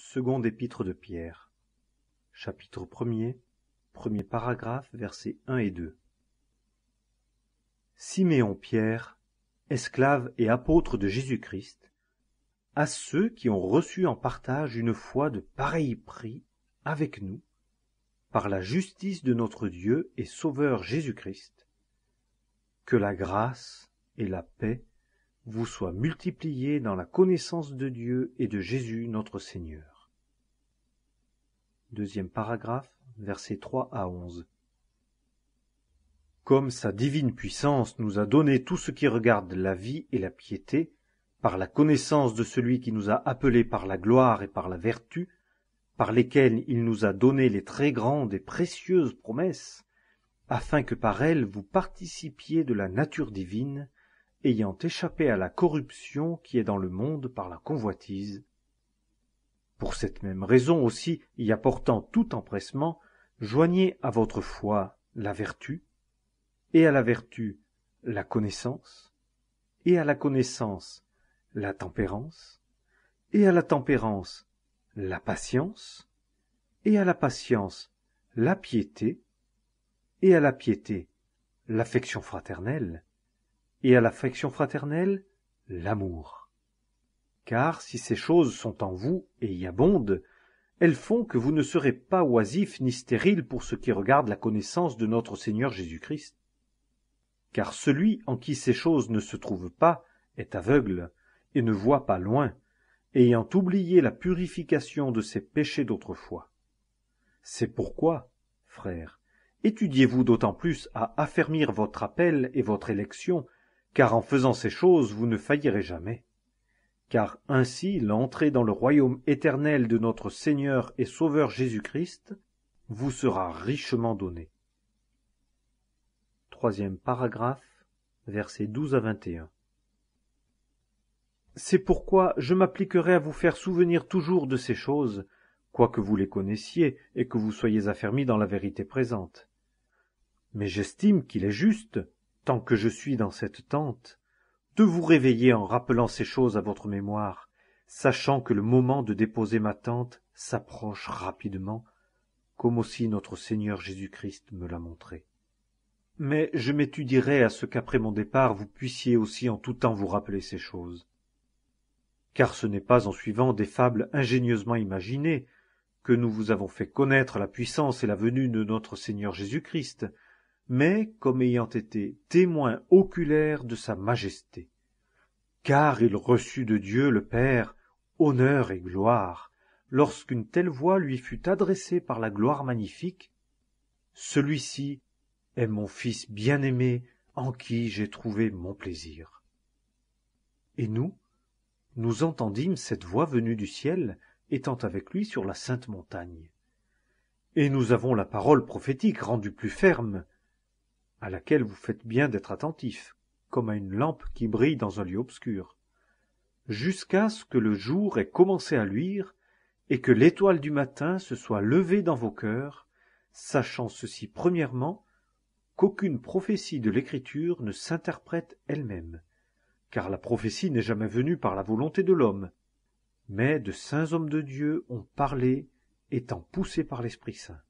Second Épître de Pierre, chapitre 1 premier paragraphe, versets 1 et 2. Siméon Pierre, esclave et apôtre de Jésus-Christ, à ceux qui ont reçu en partage une foi de pareil prix avec nous, par la justice de notre Dieu et Sauveur Jésus-Christ, que la grâce et la paix vous soient multipliés dans la connaissance de Dieu et de Jésus notre Seigneur. Deuxième paragraphe, versets 3 à 11. Comme sa divine puissance nous a donné tout ce qui regarde la vie et la piété, par la connaissance de celui qui nous a appelés par la gloire et par la vertu, par lesquels il nous a donné les très grandes et précieuses promesses, afin que par elles vous participiez de la nature divine, ayant échappé à la corruption qui est dans le monde par la convoitise pour cette même raison aussi y apportant tout empressement joignez à votre foi la vertu et à la vertu la connaissance et à la connaissance la tempérance et à la tempérance la patience et à la patience la piété et à la piété l'affection fraternelle et à l'affection fraternelle, l'amour. Car si ces choses sont en vous et y abondent, elles font que vous ne serez pas oisif ni stériles pour ce qui regarde la connaissance de notre Seigneur Jésus-Christ. Car celui en qui ces choses ne se trouvent pas est aveugle et ne voit pas loin, ayant oublié la purification de ses péchés d'autrefois. C'est pourquoi, frères, étudiez-vous d'autant plus à affermir votre appel et votre élection car en faisant ces choses vous ne faillirez jamais. Car ainsi l'entrée dans le royaume éternel de notre Seigneur et Sauveur Jésus-Christ vous sera richement donnée. Troisième paragraphe, versets 12 à 21. C'est pourquoi je m'appliquerai à vous faire souvenir toujours de ces choses, quoique vous les connaissiez et que vous soyez affermis dans la vérité présente. Mais j'estime qu'il est juste, tant que je suis dans cette tente de vous réveiller en rappelant ces choses à votre mémoire sachant que le moment de déposer ma tente s'approche rapidement comme aussi notre seigneur jésus-christ me l'a montré mais je m'étudierai à ce qu'après mon départ vous puissiez aussi en tout temps vous rappeler ces choses car ce n'est pas en suivant des fables ingénieusement imaginées que nous vous avons fait connaître la puissance et la venue de notre seigneur jésus-christ mais comme ayant été témoin oculaire de sa majesté car il reçut de dieu le père honneur et gloire lorsqu'une telle voix lui fut adressée par la gloire magnifique celui-ci est mon fils bien-aimé en qui j'ai trouvé mon plaisir et nous nous entendîmes cette voix venue du ciel étant avec lui sur la sainte montagne et nous avons la parole prophétique rendue plus ferme à laquelle vous faites bien d'être attentif comme à une lampe qui brille dans un lieu obscur jusqu'à ce que le jour ait commencé à luire et que l'étoile du matin se soit levée dans vos cœurs sachant ceci premièrement qu'aucune prophétie de l'écriture ne s'interprète elle-même car la prophétie n'est jamais venue par la volonté de l'homme mais de saints hommes de dieu ont parlé étant poussés par l'esprit saint